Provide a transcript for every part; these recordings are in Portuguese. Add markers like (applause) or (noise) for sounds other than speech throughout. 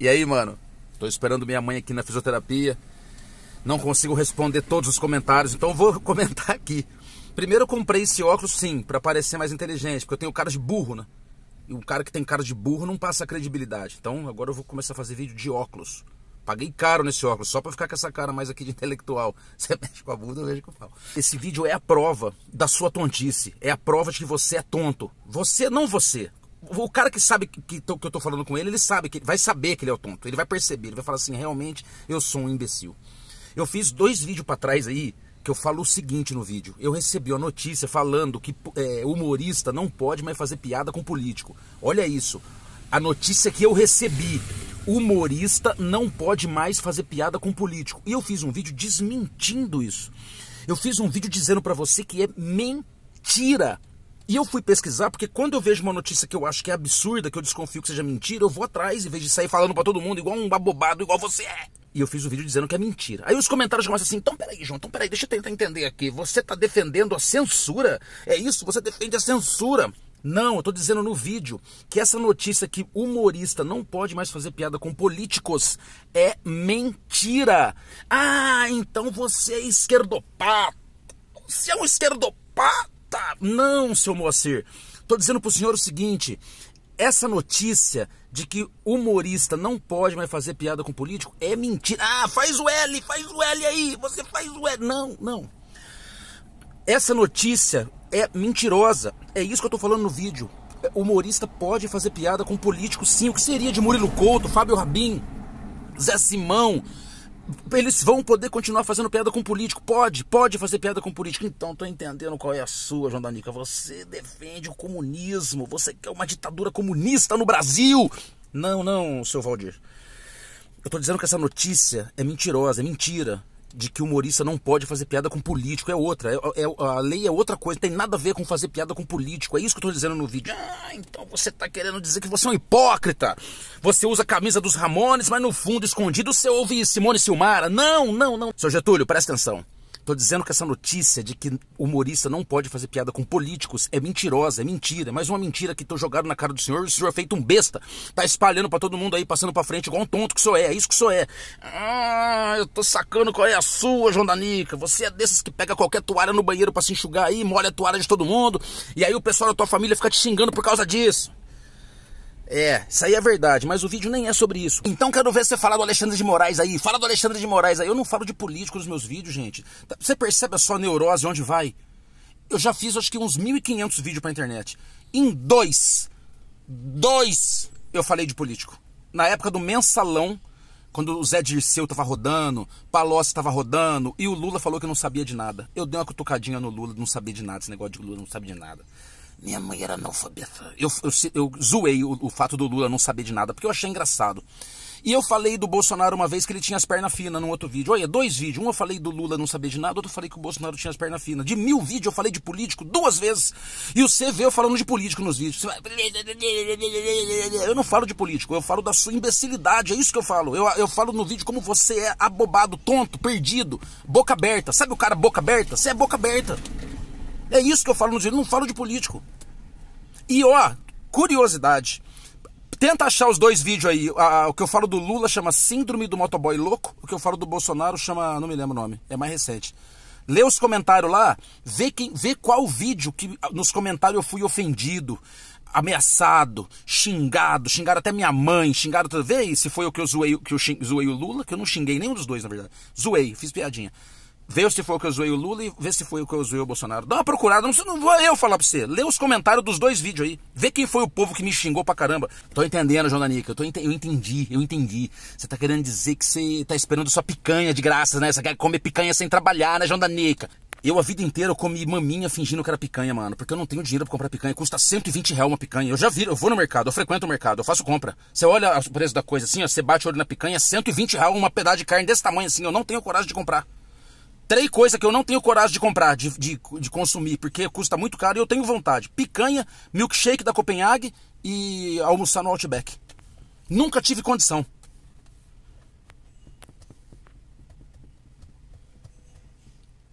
E aí, mano? Tô esperando minha mãe aqui na fisioterapia. Não consigo responder todos os comentários, então vou (laughs) comentar aqui. Primeiro eu comprei esse óculos sim, para parecer mais inteligente, porque eu tenho cara de burro, né? E o cara que tem cara de burro não passa credibilidade. Então agora eu vou começar a fazer vídeo de óculos. Paguei caro nesse óculos, só para ficar com essa cara mais aqui de (laughs) intelectual. Você mexe com a bunda, eu vejo que eu falo. Esse vídeo é a prova da sua tontice. É a prova de que você é tonto. Você, não você o cara que sabe que, que, eu tô falando com ele, ele sabe que vai saber que ele é o tonto. Ele vai perceber, ele vai falar assim, realmente eu sou um imbecil. Eu fiz dois vídeos para trás aí que eu falo o seguinte no vídeo. Eu recebi uma notícia falando que é, humorista não pode mais fazer piada com político. Olha isso. A notícia que eu recebi. Humorista não pode mais fazer piada com político. E eu fiz um vídeo desmentindo isso. Eu fiz um vídeo dizendo para você que é mentira. E eu fui pesquisar, porque quando eu vejo uma notícia que eu acho que é absurda, que eu desconfio que seja mentira, eu vou atrás em vez de sair falando para todo mundo igual um babobado, igual você é. E eu fiz o um vídeo dizendo que é mentira. Aí os comentários começam assim: então peraí, João, então peraí, deixa eu tentar entender aqui. Você tá defendendo a censura? É isso? Você defende a censura? Não, eu tô dizendo no vídeo que essa notícia que humorista não pode mais fazer piada com políticos é mentira. Ah, então você é esquerdopata. Você é um esquerdopata tá. Não, seu Moacir. Tô dizendo pro senhor o seguinte: essa notícia de que humorista não pode mais fazer piada com político é mentira. Ah, faz o L, faz o L aí, você faz o L. Não, não. Essa notícia é mentirosa. É isso que eu tô falando no vídeo. Humorista pode fazer piada com político sim. O que seria de Murilo Couto, Fábio Rabin, Zé Simão, eles vão poder continuar fazendo piada com político. Pode, pode fazer piada com político. Então, tô entendendo qual é a sua, João Danica. Você defende o comunismo. Você quer uma ditadura comunista no Brasil. Não, não, seu Valdir. Eu tô dizendo que essa notícia é mentirosa, é mentira de que humorista não pode fazer piada com político é outra. É, é, a lei é outra coisa, tem nada a ver com fazer piada com político. É isso que eu estou dizendo no vídeo. Ah, então você está querendo dizer que você é um hipócrita. Você usa a camisa dos Ramones, mas no fundo, escondido, você ouve Simone Silmara. Não, não, não. Seu Getúlio, presta atenção. Tô dizendo que essa notícia de que humorista não pode fazer piada com políticos é mentirosa, é mentira. É mais uma mentira que tô jogando na cara do senhor e o senhor é feito um besta. Tá espalhando para todo mundo aí, passando pra frente igual um tonto que sou é. É isso que sou é. Ah, eu tô sacando qual é a sua, João Danica. Você é desses que pega qualquer toalha no banheiro para se enxugar aí, molha a toalha de todo mundo. E aí o pessoal da tua família fica te xingando por causa disso. É, isso aí é verdade, mas o vídeo nem é sobre isso. Então quero ver você falar do Alexandre de Moraes aí. Fala do Alexandre de Moraes aí. Eu não falo de político nos meus vídeos, gente. Tá, você percebe a sua neurose onde vai? Eu já fiz acho que uns 1.500 vídeos pra internet. Em dois, dois eu falei de político. Na época do mensalão, quando o Zé Dirceu tava rodando, Palocci tava rodando e o Lula falou que não sabia de nada. Eu dei uma cutucadinha no Lula, não sabia de nada, esse negócio de Lula não sabia de nada. Minha mãe era analfabeta. Eu, eu, eu zoei o, o, fato do Lula não saber de nada, porque eu achei engraçado. E eu falei do Bolsonaro uma vez que ele tinha as pernas finas num outro vídeo. Olha, dois vídeos. Um eu falei do Lula não saber de nada, outro eu falei que o Bolsonaro tinha as pernas finas. De mil vídeos eu falei de político duas vezes. E o CV eu falando de político nos vídeos. Eu não falo de político, eu falo da sua imbecilidade. É isso que eu falo. Eu, eu falo no vídeo como você é abobado, tonto, perdido, boca aberta. Sabe o cara boca aberta? Você é boca aberta. É isso que eu falo nos vídeos. não falo de político. E ó, curiosidade. Tenta achar os dois vídeos aí. o que eu falo do Lula chama Síndrome do Motoboy Louco. O que eu falo do Bolsonaro chama. Não me lembro o nome. É mais recente. Lê os comentários lá. Vê, quem, vê qual vídeo que nos comentários eu fui ofendido, ameaçado, xingado. Xingaram até minha mãe. Xingaram. Vê aí se foi o que eu zoei, que eu xing, zoei o Lula, que eu não xinguei nenhum dos dois, na verdade. Zoei, fiz piadinha. Vê se foi o que eu zoei o Lula e vê se foi o que eu zoei o Bolsonaro. Dá uma procurada, não, não vou eu falar pra você. Lê os comentários dos dois vídeos aí. Vê quem foi o povo que me xingou pra caramba. Tô entendendo, João Danica. Eu, tô ent... eu entendi, eu entendi. Você tá querendo dizer que você tá esperando sua picanha de graça, né? Você quer comer picanha sem trabalhar, né, João Danica? Eu a vida inteira eu comi maminha fingindo que era picanha, mano. Porque eu não tenho dinheiro pra comprar picanha. Custa 120 reais uma picanha. Eu já vi, eu vou no mercado, eu frequento o mercado, eu faço compra. Você olha o preço da coisa assim, ó, você bate o olho na picanha, 120 reais uma pedaço de carne desse tamanho assim. Eu não tenho coragem de comprar. Três coisas que eu não tenho coragem de comprar, de, de, de, consumir, porque custa muito caro e eu tenho vontade. Picanha, milkshake da Copenhague e almoçar no Outback. Nunca tive condição.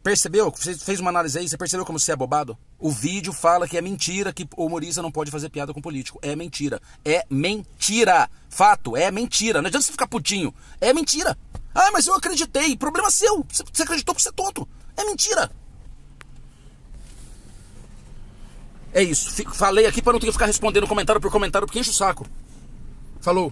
Percebeu? Você fez uma análise aí, você percebeu como você é bobado? O vídeo fala que é mentira, que o humorista não pode fazer piada com político. É mentira. É mentira. Fato, é mentira. Não adianta você ficar putinho. É mentira. Ah, mas eu acreditei. Problema seu. Você acreditou porque você é tonto. É mentira. É isso. falei aqui para não ter que ficar respondendo comentário por comentário, porque enche o saco. Falou.